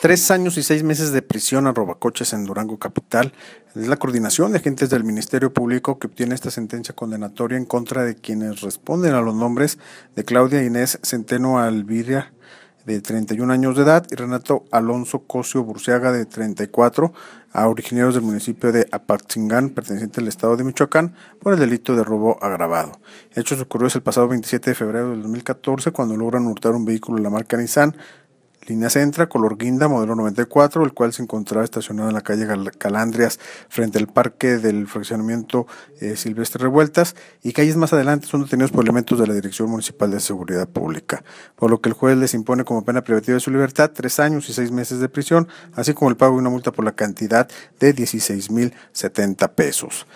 Tres años y seis meses de prisión a robacoches en Durango Capital. Es la coordinación de agentes del Ministerio Público que obtiene esta sentencia condenatoria en contra de quienes responden a los nombres de Claudia Inés Centeno Alviria, de 31 años de edad, y Renato Alonso Cosio Burciaga, de 34, a originarios del municipio de Apatzingán, perteneciente al estado de Michoacán, por el delito de robo agravado. Hechos ocurrió el pasado 27 de febrero del 2014, cuando logran hurtar un vehículo de la marca Nissan Línea Centra, color guinda, modelo 94, el cual se encontraba estacionado en la calle Calandrias, frente al parque del fraccionamiento eh, Silvestre Revueltas, y calles más adelante son detenidos por elementos de la Dirección Municipal de Seguridad Pública, por lo que el juez les impone como pena privativa de su libertad tres años y seis meses de prisión, así como el pago de una multa por la cantidad de 16.070 pesos.